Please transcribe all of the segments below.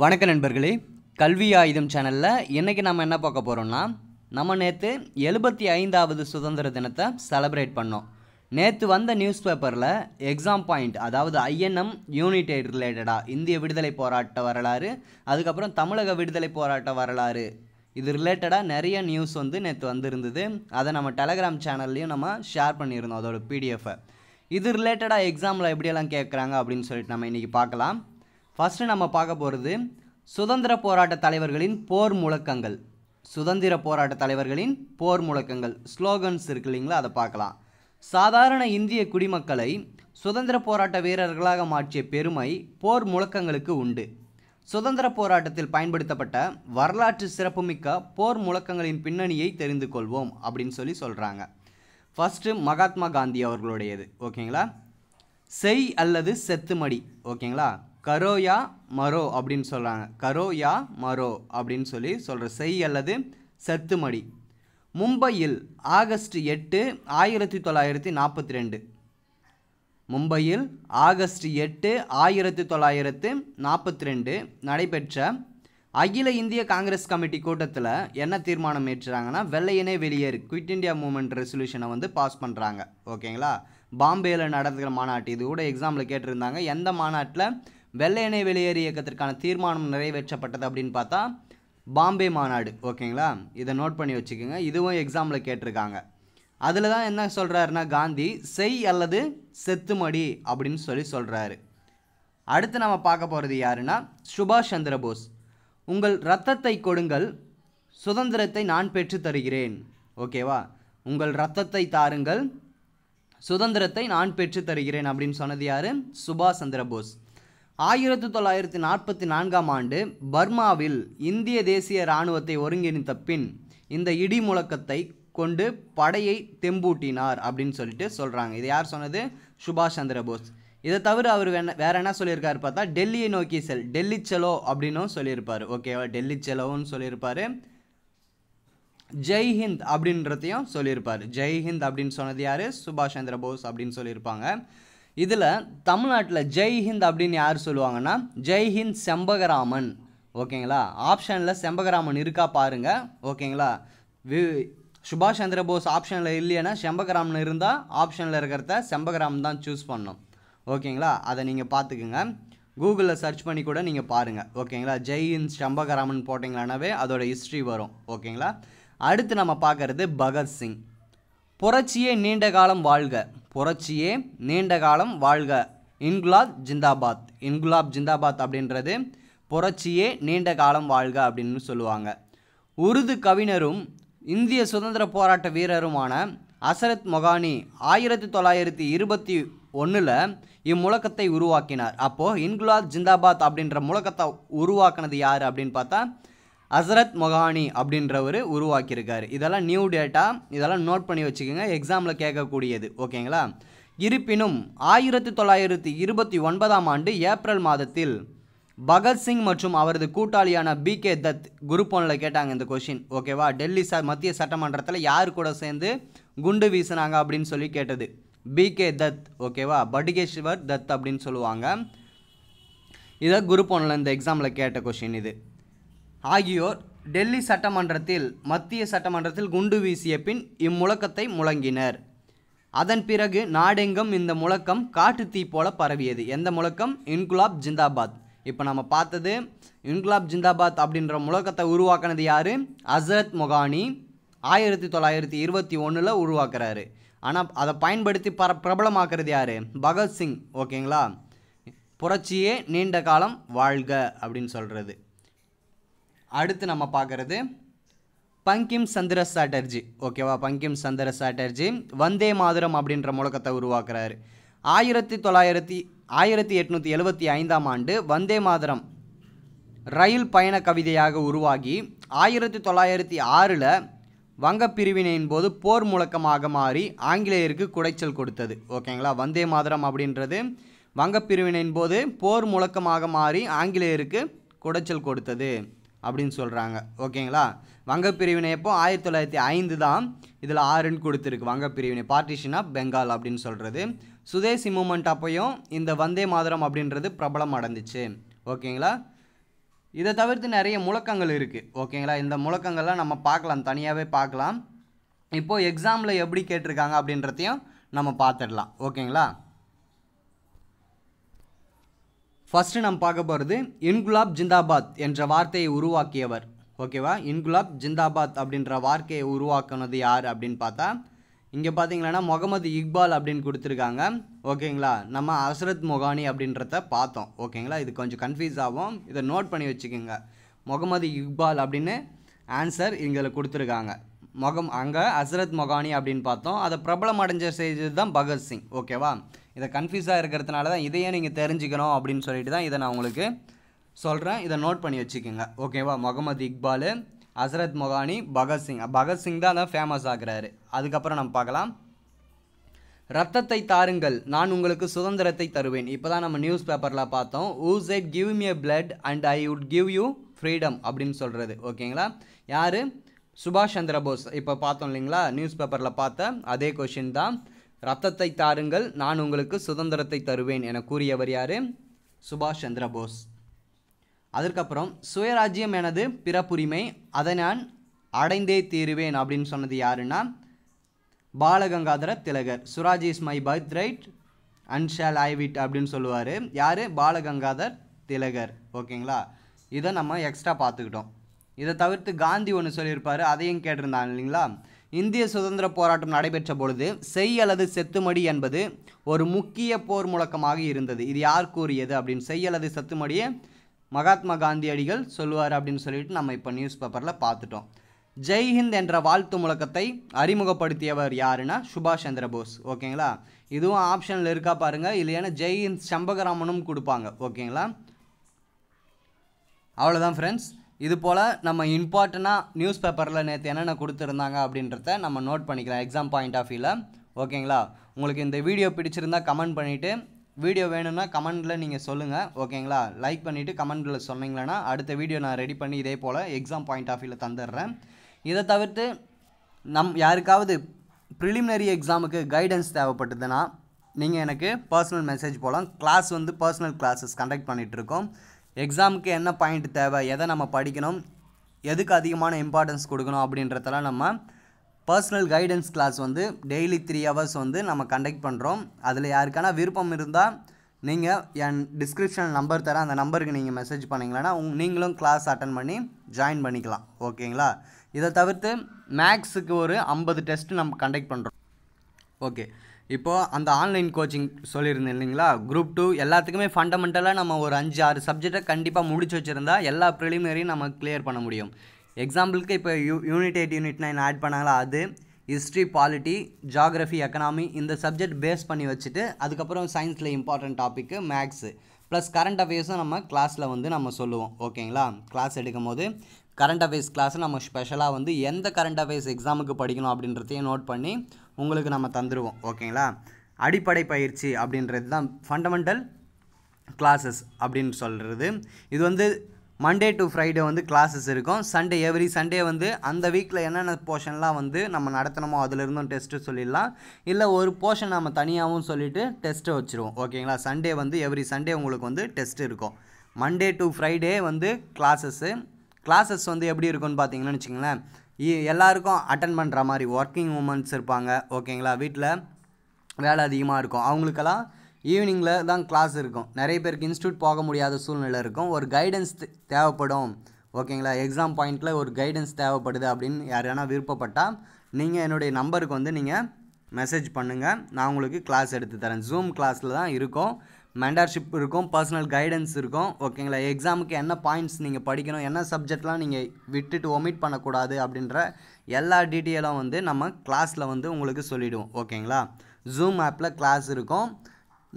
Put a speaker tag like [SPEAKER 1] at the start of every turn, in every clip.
[SPEAKER 1] வணக்க நண்பர்களே கல்வி ஆயுதம் சேனலில் இன்றைக்கி நம்ம என்ன பார்க்க போகிறோம்னா நம்ம நேற்று எழுபத்தி ஐந்தாவது சுதந்திர தினத்தை செலப்ரேட் பண்ணோம் நேற்று வந்த நியூஸ் பேப்பரில் எக்ஸாம் பாயிண்ட் அதாவது ஐஎன்எம் யூனிட் ரிலேட்டடாக இந்திய விடுதலை போராட்ட வரலாறு அதுக்கப்புறம் தமிழக விடுதலை போராட்ட வரலாறு இது ரிலேட்டடாக நிறைய நியூஸ் வந்து நேற்று வந்திருந்தது அதை நம்ம டெலகிராம் சேனல்லையும் நம்ம ஷேர் பண்ணியிருந்தோம் அதோட பிடிஎஃபை இது ரிலேட்டடாக எக்ஸாமில் எப்படியெல்லாம் கேட்குறாங்க அப்படின்னு சொல்லிட்டு நம்ம இன்றைக்கி பார்க்கலாம் ஃபஸ்ட்டு நம்ம பார்க்க போகிறது சுதந்திர போராட்ட தலைவர்களின் போர் முழக்கங்கள் சுதந்திர போராட்ட தலைவர்களின் போர் முழக்கங்கள் ஸ்லோகன்ஸ் இருக்கு இல்லைங்களா அதை பார்க்கலாம் சாதாரண இந்திய குடிமக்களை சுதந்திர போராட்ட வீரர்களாக மாற்றிய பெருமை போர் முழக்கங்களுக்கு உண்டு சுதந்திர போராட்டத்தில் பயன்படுத்தப்பட்ட வரலாற்று சிறப்புமிக்க போர் முழக்கங்களின் பின்னணியை தெரிந்து கொள்வோம் அப்படின்னு சொல்லி சொல்கிறாங்க ஃபஸ்ட்டு மகாத்மா காந்தி அவர்களுடையது ஓகேங்களா செய் அல்லது செத்துமடி ஓகேங்களா கரோயா மரோ அப்படின்னு சொல்கிறாங்க கரோயா மரோ அப்படின்னு சொல்லி சொல்கிற செய் அல்லது செத்துமடி மும்பையில் ஆகஸ்ட் எட்டு ஆயிரத்தி தொள்ளாயிரத்தி நாற்பத்தி ரெண்டு மும்பையில் ஆகஸ்ட் எட்டு ஆயிரத்தி தொள்ளாயிரத்து நாற்பத்தி ரெண்டு நடைபெற்ற அகில இந்திய காங்கிரஸ் கமிட்டி கூட்டத்தில் என்ன தீர்மானம் ஏற்றுறாங்கன்னா வெள்ளையனே வெளியேறு குவிட் இந்தியா மூமெண்ட் ரெசல்யூஷனை வந்து பாஸ் பண்ணுறாங்க ஓகேங்களா பாம்பேயில் நடத்துகிற மாநாட்டு இது கூட எக்ஸாமில் கேட்டிருந்தாங்க எந்த மாநாட்டில் வெள்ளை எண்ணெய் வெளியேறு இயக்கத்திற்கான தீர்மானம் நிறைவேற்றப்பட்டது அப்படின்னு பார்த்தா பாம்பே மாநாடு ஓகேங்களா இதை நோட் பண்ணி வச்சுக்கோங்க இதுவும் எக்ஸாமில் கேட்டிருக்காங்க அதில் தான் என்ன சொல்கிறாருன்னா காந்தி செய் அல்லது செத்துமடி அப்படின்னு சொல்லி சொல்கிறாரு அடுத்து நம்ம பார்க்க போகிறது யாருன்னா சுபாஷ் சந்திர போஸ் உங்கள் ரத்தத்தை கொடுங்கள் சுதந்திரத்தை நான் பெற்று தருகிறேன் ஓகேவா உங்கள் ரத்தத்தை தாருங்கள் சுதந்திரத்தை நான் பெற்று தருகிறேன் அப்படின்னு சொன்னது யார் சுபாஷ் சந்திர போஸ் ஆயிரத்தி தொள்ளாயிரத்தி நாற்பத்தி நான்காம் ஆண்டு பர்மாவில் இந்திய தேசிய இராணுவத்தை ஒருங்கிணைத்த பின் இந்த இடி முழக்கத்தை கொண்டு படையை தெம்பூட்டினார் அப்படின்னு சொல்லிட்டு சொல்கிறாங்க இது யார் சொன்னது சுபாஷ் சந்திர போஸ் இதை தவிர அவர் வேற என்ன சொல்லியிருக்காரு பார்த்தா டெல்லியை நோக்கி செல் டெல்லி செலோ அப்படின்னும் சொல்லியிருப்பார் ஓகேவா டெல்லி செலோன்னு சொல்லியிருப்பார் ஜெய்ஹிந்த் அப்படின்றதையும் சொல்லியிருப்பார் ஜெய்ஹிந்த் அப்படின்னு சொன்னது யார் சுபாஷ் சந்திர போஸ் அப்படின்னு சொல்லியிருப்பாங்க இதில் தமிழ்நாட்டில் ஜெய்ஹிந்த் அப்படின்னு யார் சொல்லுவாங்கன்னா ஜெய்ஹிந்த் செம்பகராமன் ஓகேங்களா ஆப்ஷனில் செம்பகராமன் இருக்கா பாருங்கள் ஓகேங்களா வி சுபாஷ் சந்திரபோஸ் ஆப்ஷனில் இல்லைன்னா செம்பகராமன் இருந்தால் ஆப்ஷனில் இருக்கிறத செம்பகராமன் தான் சூஸ் பண்ணும் ஓகேங்களா அதை நீங்கள் பார்த்துக்குங்க கூகுளில் சர்ச் பண்ணி கூட நீங்கள் பாருங்கள் ஓகேங்களா ஜெய் ஹிந்த் செம்பகராமன் போட்டிங்களானாவே அதோட ஹிஸ்ட்ரி வரும் ஓகேங்களா அடுத்து நம்ம பார்க்குறது பகத்சிங் புரட்சியே நீண்ட காலம் வாழ்க புரட்சியே நீண்ட காலம் வாழ்க இன்குலாப் ஜிந்தாபாத் இன்குலாப் ஜிந்தாபாத் அப்படின்றது புரட்சியே நீண்ட காலம் வாழ்க அப்படின்னு சொல்லுவாங்க உருது கவிஞரும் இந்திய சுதந்திர போராட்ட வீரருமான அசரத் மொகானி ஆயிரத்தி தொள்ளாயிரத்தி இருபத்தி ஒன்றில் இம்முழக்கத்தை உருவாக்கினார் அப்போது இன்குலாத் ஜிந்தாபாத் அப்படின்ற முழக்கத்தை உருவாக்கினது யார் அப்படின்னு பார்த்தா அசரத் மொஹானி அப்படின்றவர் உருவாக்கியிருக்காரு இதெல்லாம் நியூ டேட்டா இதெல்லாம் நோட் பண்ணி வச்சுக்கோங்க எக்ஸாமில் கேட்கக்கூடியது ஓகேங்களா இருப்பினும் ஆயிரத்தி தொள்ளாயிரத்தி இருபத்தி ஒன்பதாம் ஆண்டு ஏப்ரல் மாதத்தில் பகத்சிங் மற்றும் அவரது கூட்டாளியான பி கே தத் குரூப் ஒன்ல கேட்டாங்க இந்த கொஷின் ஓகேவா டெல்லி ச மத்திய சட்டமன்றத்தில் யார் கூட சேர்ந்து குண்டு வீசினாங்க அப்படின்னு சொல்லி கேட்டது பி கே தத் ஓகேவா படுகேஸ்வர் தத் அப்படின்னு சொல்லுவாங்க இதை குரூப் ஒன்ல இந்த எக்ஸாமில் கேட்ட கொஷின் இது ஆகியோர் டெல்லி சட்டமன்றத்தில் மத்திய சட்டமன்றத்தில் குண்டு வீசிய பின் இம்முழக்கத்தை முழங்கினர் அதன் பிறகு நாடெங்கும் இந்த முழக்கம் காட்டு தீ போல பரவியது எந்த முழக்கம் இன்குலாப் ஜிந்தாபாத் இப்போ நம்ம பார்த்தது இன்குலாப் ஜிந்தாபாத் அப்படின்ற முழக்கத்தை உருவாக்கினது யார் அசரத் மொகானி ஆயிரத்தி தொள்ளாயிரத்தி இருபத்தி ஒன்றில் உருவாக்குறாரு ஆனால் அதை பயன்படுத்தி பர பிரபலமாக்குறது யார் பகத்சிங் ஓகேங்களா புரட்சியே நீண்ட காலம் வாழ்க அப்படின்னு சொல்கிறது அடுத்து நம்ம பார்க்குறது பங்கிம் சந்திர சாட்டர்ஜி ஓகேவா பங்கிம் சந்திர சாட்டர்ஜி வந்தே மாதுரம் அப்படின்ற முழக்கத்தை உருவாக்குறாரு ஆயிரத்தி தொள்ளாயிரத்தி ஆயிரத்தி எட்நூற்றி எழுபத்தி ஐந்தாம் ஆண்டு வந்தே மாதரம் ரயில் பயண கவிதையாக உருவாகி ஆயிரத்தி தொள்ளாயிரத்தி ஆறில் வங்கப்பிரிவினையின் போது போர் முழக்கமாக மாறி ஆங்கிலேயருக்கு குடைச்சல் கொடுத்தது ஓகேங்களா வந்தே மாதரம் அப்படின்றது வங்கப்பிரிவினையின் போது போர் முழக்கமாக மாறி ஆங்கிலேயருக்கு குடைச்சல் கொடுத்தது அப்படின்னு சொல்கிறாங்க ஓகேங்களா வங்க பிரிவினை எப்போ ஆயிரத்தி தொள்ளாயிரத்தி ஐந்து தான் இதில் ஆறுன்னு கொடுத்துருக்கு வங்க பிரிவினை பார்ட்டிஷன் ஆஃப் பெங்கால் அப்படின்னு சொல்கிறது சுதேசி மூமெண்ட் அப்பையும் இந்த வந்தே மாதரம் அப்படின்றது பிரபலம் அடைந்துச்சு ஓகேங்களா இதை தவிர்த்து நிறைய முழக்கங்கள் இருக்குது ஓகேங்களா இந்த முழக்கங்கள்லாம் நம்ம பார்க்கலாம் தனியாகவே பார்க்கலாம் இப்போது எக்ஸாமில் எப்படி கேட்டிருக்காங்க அப்படின்றதையும் நம்ம பார்த்துடலாம் ஓகேங்களா ஃபஸ்ட்டு நம்ம பார்க்க போகிறது இன்குலாப் ஜிந்தாபாத் என்ற வார்த்தையை உருவாக்கியவர் ஓகேவா இன்குலாப் ஜிந்தாபாத் அப்படின்ற வார்த்தையை உருவாக்கினது யார் அப்படின்னு பார்த்தா இங்கே பார்த்தீங்கன்னா முகமது இக்பால் அப்படின்னு கொடுத்துருக்காங்க ஓகேங்களா நம்ம அசரத் மொகானி அப்படின்றத பார்த்தோம் ஓகேங்களா இது கொஞ்சம் கன்ஃபியூஸ் ஆகும் இதை நோட் பண்ணி வச்சுக்கோங்க முகமது இக்பால் அப்படின்னு ஆன்சர் இங்கே கொடுத்துருக்காங்க முகம் அங்கே ஹசரத் மொகானி அப்படின்னு பார்த்தோம் அதை பிரபலம் அடைஞ்ச செய்தது தான் பகத்சிங் ஓகேவா இதை கன்ஃபியூஸாக இருக்கிறதுனால தான் இதையே நீங்கள் தெரிஞ்சுக்கணும் அப்படின்னு சொல்லிட்டு தான் இதை நான் உங்களுக்கு சொல்கிறேன் இதை நோட் பண்ணி வச்சுக்கோங்க ஓகேவா முகமது இக்பாலு ஹசரத் மொகானி பகத்சிங் பகத்சிங் தான் அதான் ஃபேமஸ் ஆகிறாரு அதுக்கப்புறம் நம்ம பார்க்கலாம் ரத்தத்தை தாருங்கள் நான் உங்களுக்கு சுதந்திரத்தை தருவேன் இப்போ தான் நம்ம நியூஸ் பேப்பரில் பார்த்தோம் who said give me blood and I would give you freedom அப்படின்னு சொல்கிறது ஓகேங்களா யார் சுபாஷ் சந்திர போஸ் இப்போ பார்த்தோம் இல்லைங்களா நியூஸ் பேப்பரில் பார்த்த அதே கொஷின் தான் ரத்தத்தை தாருங்கள் நான் உங்களுக்கு சுதந்திரத்தை தருவேன் என கூறியவர் யார் சுபாஷ் சந்திர போஸ் அதற்கப்புறம் சுயராஜ்யம் எனது பிறப்புரிமை அதை நான் அடைந்தே தீருவேன் அப்படின்னு சொன்னது யாருன்னா Balagangadhara Tilak Swaraj is my birth right and shall I with அப்படின்னு சொல்லுவார் யார் பாலகங்காதர் திலகர் ஓகேங்களா இதை நம்ம எக்ஸ்ட்ரா பார்த்துக்கிட்டோம் இதை தவிர்த்து காந்தி ஒன்று சொல்லியிருப்பார் அதையும் கேட்டிருந்தாங்க இல்லைங்களா இந்திய சுதந்திர போராட்டம் நடைபெற்ற பொழுது செய் அல்லது செத்துமடி என்பது ஒரு முக்கிய போர் முழக்கமாக இருந்தது இது யார் கூறியது அப்படின்னு செய் அல்லது செத்துமடியே மகாத்மா காந்தியடிகள் சொல்லுவார் அப்படின்னு சொல்லிட்டு நம்ம இப்போ நியூஸ் பேப்பரில் பார்த்துட்டோம் ஜெய்ஹிந்த் என்ற வாழ்த்து முழக்கத்தை அறிமுகப்படுத்தியவர் யாருன்னா சுபாஷ் சந்திர போஸ் ஓகேங்களா இதுவும் ஆப்ஷனில் இருக்கா பாருங்கள் இல்லையானா ஜெய்ஹிந்த் சம்பகராமனும் கொடுப்பாங்க ஓகேங்களா அவ்வளோதான் ஃப்ரெண்ட்ஸ் இது போல் நம்ம இம்பார்ட்டண்ட்டாக நியூஸ் பேப்பரில் நேற்று என்னென்ன கொடுத்துருந்தாங்க அப்படின்றத நம்ம நோட் பண்ணிக்கலாம் எக்ஸாம் பாயிண்ட் ஆஃப் வியூவில் ஓகேங்களா உங்களுக்கு இந்த வீடியோ பிடிச்சிருந்தா கமெண்ட் பண்ணிவிட்டு வீடியோ வேணும்னா கமெண்ட்டில் நீங்கள் சொல்லுங்கள் ஓகேங்களா லைக் பண்ணிவிட்டு கமெண்ட்டில் சொன்னீங்களன்னா அடுத்த வீடியோ நான் ரெடி பண்ணி இதே போல் எக்ஸாம் பாயிண்ட் ஆஃப் வியூவில் தந்துடுறேன் இதை தவிர்த்து நம் யாருக்காவது ப்ரிலிமினரி எக்ஸாமுக்கு கைடன்ஸ் தேவைப்பட்டதுன்னா நீங்கள் எனக்கு பர்சனல் மெசேஜ் போகலாம் கிளாஸ் வந்து பர்சனல் கிளாஸஸ் கண்டக்ட் பண்ணிகிட்ருக்கோம் எக்ஸாமுக்கு என்ன பாயிண்ட் தேவை எதை நம்ம படிக்கணும் எதுக்கு அதிகமான இம்பார்ட்டன்ஸ் கொடுக்கணும் அப்படின்றதெல்லாம் நம்ம பர்சனல் கைடன்ஸ் கிளாஸ் வந்து டெய்லி த்ரீ ஹவர்ஸ் வந்து நம்ம கண்டக்ட் பண்ணுறோம் அதில் யாருக்கான விருப்பம் இருந்தால் நீங்கள் என் டிஸ்கிரிப்ஷன் நம்பர் தரேன் அந்த நம்பருக்கு நீங்கள் மெசேஜ் பண்ணிங்களேன்னா உங் நீங்களும் கிளாஸ் அட்டன் பண்ணி ஜாயின் பண்ணிக்கலாம் ஓகேங்களா இதை தவிர்த்து மேக்ஸுக்கு ஒரு ஐம்பது டெஸ்ட்டு நம்ம கண்டக்ட் பண்ணுறோம் ஓகே இப்போது அந்த ஆன்லைன் கோச்சிங் சொல்லியிருந்தேன் இல்லைங்களா குரூப் டூ எல்லாத்துக்குமே ஃபண்டமெண்டலாக நம்ம ஒரு அஞ்சு ஆறு சப்ஜெக்டை கண்டிப்பாக முடிச்சு வச்சுருந்தா எல்லா ப்ரிலிமினரியும் நம்ம கிளியர் பண்ண முடியும் எக்ஸாம்பிளுக்கு இப்போ யூ unit eight unit nine add பண்ணாங்களா அது ஹிஸ்ட்ரி பாலிட்டி ஜாகிரஃபி எக்கனாமி இந்த சப்ஜெக்ட் பேஸ் பண்ணி வச்சுட்டு அதுக்கப்புறம் சயின்ஸில் important topic maths plus current அஃபேர்ஸும் நம்ம கிளாஸில் வந்து நம்ம சொல்லுவோம் ஓகேங்களா கிளாஸ் எடுக்கும் போது கரண்ட் அஃபேர்ஸ் கிளாஸ் நம்ம ஸ்பெஷலாக வந்து எந்த கரண்ட் அஃபேர்ஸ் எக்ஸாமுக்கு படிக்கணும் அப்படின்றதையும் நோட் பண்ணி உங்களுக்கு நம்ம தந்துடுவோம் ஓகேங்களா அடிப்படை பயிற்சி அப்படின்றது தான் ஃபண்டமெண்டல் கிளாஸஸ் அப்படின்னு சொல்கிறது இது வந்து மண்டே டு ஃப்ரைடே வந்து கிளாஸஸ் இருக்கும் சண்டே எவ்ரி சண்டே வந்து அந்த வீக்கில் என்னென்ன போர்ஷன்லாம் வந்து நம்ம நடத்தணுமோ அதிலிருந்தும் டெஸ்ட்டு சொல்லிடலாம் இல்லை ஒரு போர்ஷன் நம்ம தனியாகவும் சொல்லிவிட்டு டெஸ்ட்டை வச்சுருவோம் ஓகேங்களா சண்டே வந்து எவ்ரி சண்டே உங்களுக்கு வந்து டெஸ்ட் இருக்கும் மண்டே டு ஃப்ரைடே வந்து கிளாஸஸ்ஸு கிளாஸஸ் வந்து எப்படி இருக்கும்னு பார்த்தீங்கன்னு இ எல்லாருக்கும் அட்டன் பண்ணுற மாதிரி ஒர்க்கிங் உமன்ஸ் இருப்பாங்க ஓகேங்களா வீட்டில் வேலை அதிகமாக இருக்கும் அவங்களுக்கெல்லாம் ஈவினிங்கில் தான் கிளாஸ் இருக்கும் நிறைய பேருக்கு இன்ஸ்டியூட் போக முடியாத சூழ்நிலை இருக்கும் ஒரு கைடன்ஸ் தேவைப்படும் ஓகேங்களா எக்ஸாம் பாயிண்ட்டில் ஒரு கைடன்ஸ் தேவைப்படுது அப்படின்னு யாரையானா விருப்பப்பட்டால் நீங்கள் என்னுடைய நம்பருக்கு வந்து நீங்கள் மெசேஜ் பண்ணுங்கள் நான் உங்களுக்கு கிளாஸ் எடுத்து தரேன் ஜூம் கிளாஸில் தான் இருக்கும் மெண்டர்ஷிப் இருக்கும் பர்சனல் கைடன்ஸ் இருக்கும் ஓகேங்களா எக்ஸாமுக்கு என்ன பாயிண்ட்ஸ் நீங்கள் படிக்கணும் என்ன சப்ஜெக்ட்லாம் நீங்கள் விட்டுட்டு ஒமிட் பண்ணக்கூடாது அப்படின்ற எல்லா டீட்டெயிலும் வந்து நம்ம கிளாஸில் வந்து உங்களுக்கு சொல்லிவிடுவோம் ஓகேங்களா ஜூம் ஆப்பில் கிளாஸ் இருக்கும்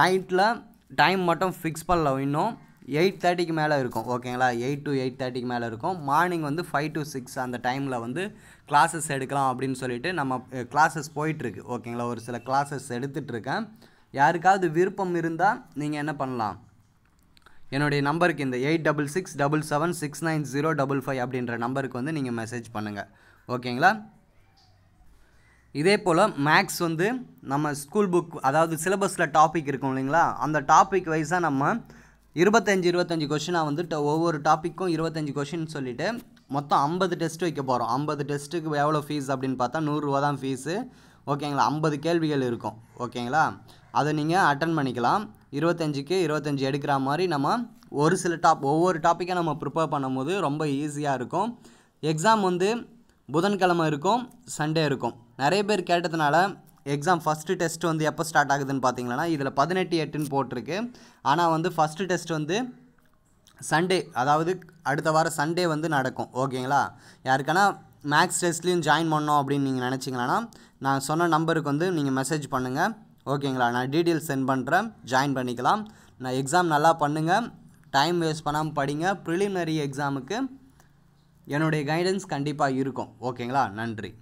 [SPEAKER 1] நைட்டில் டைம் மட்டும் ஃபிக்ஸ் பண்ணல இன்னும் எயிட் தேர்ட்டிக்கு மேலே இருக்கும் ஓகேங்களா எயிட் டு எயிட் தேர்ட்டிக்கு மேலே இருக்கும் மார்னிங் வந்து ஃபைவ் டு சிக்ஸ் அந்த டைமில் வந்து கிளாஸஸ் எடுக்கலாம் அப்படின்னு சொல்லிட்டு நம்ம கிளாஸஸ் eh, போயிட்டுருக்கு ஓகேங்களா ஒரு சில கிளாஸஸ் எடுத்துகிட்ருக்கேன் யாருக்காவது விருப்பம் இருந்தால் நீங்கள் என்ன பண்ணலாம் என்னுடைய நம்பருக்கு இந்த eight double six double seven six nine zero double five அப்படின்ற நம்பருக்கு வந்து நீங்கள் மெசேஜ் பண்ணுங்கள் ஓகேங்களா இதே போல் மேக்ஸ் வந்து நம்ம ஸ்கூல் புக் அதாவது சிலபஸில் டாபிக் இருக்கும் இல்லைங்களா அந்த டாபிக் வைஸாக நம்ம இருபத்தஞ்சி இருபத்தஞ்சி கொஷினாக வந்து ஒவ்வொரு டாப்பிக்கும் இருபத்தஞ்சி கொஷின் சொல்லிவிட்டு மொத்தம் ஐம்பது டெஸ்ட் வைக்க போகிறோம் ஐம்பது டெஸ்ட்டுக்கு எவ்வளோ ஃபீஸ் அப்படின்னு பார்த்தா நூறுரூவா தான் ஃபீஸு ஓகேங்களா ஐம்பது கேள்விகள் இருக்கும் ஓகேங்களா அதை நீங்கள் அட்டன் பண்ணிக்கலாம் இருபத்தஞ்சிக்கு இருபத்தஞ்சி எடுக்கிற மாதிரி நம்ம ஒரு சில டாப் ஒவ்வொரு டாப்பிக்கை நம்ம ப்ரிப்பேர் பண்ணும்போது ரொம்ப ஈஸியாக இருக்கும் எக்ஸாம் வந்து புதன்கிழமை இருக்கும் சண்டே இருக்கும் நிறைய பேர் கேட்டதுனால எக்ஸாம் ஃபஸ்ட்டு டெஸ்ட் வந்து எப்போ ஸ்டார்ட் ஆகுதுன்னு பார்த்தீங்கன்னா இதில் பதினெட்டு எட்டுன்னு போட்டிருக்கு ஆனால் வந்து ஃபஸ்ட்டு டெஸ்ட் வந்து சண்டே அதாவது அடுத்த வாரம் சண்டே வந்து நடக்கும் ஓகேங்களா யாருக்கானா மேக்ஸ் டெஸ்ட்லேயும் ஜாயின் பண்ணோம் அப்படின்னு நீங்கள் நினச்சிங்களா நான் சொன்ன நம்பருக்கு வந்து நீங்கள் மெசேஜ் பண்ணுங்கள் ஓகேங்களா நான் டீட்டெயில்ஸ் சென்ட் பண்ணுறேன் ஜாயின் பண்ணிக்கலாம் நான் எக்ஸாம் நல்லா பண்ணுங்கள் டைம் வேஸ்ட் பண்ணாமல் படிங்க ப்ரிலிமினரி எக்ஸாமுக்கு என்னுடைய கைடன்ஸ் கண்டிப்பாக இருக்கும் ஓகேங்களா நன்றி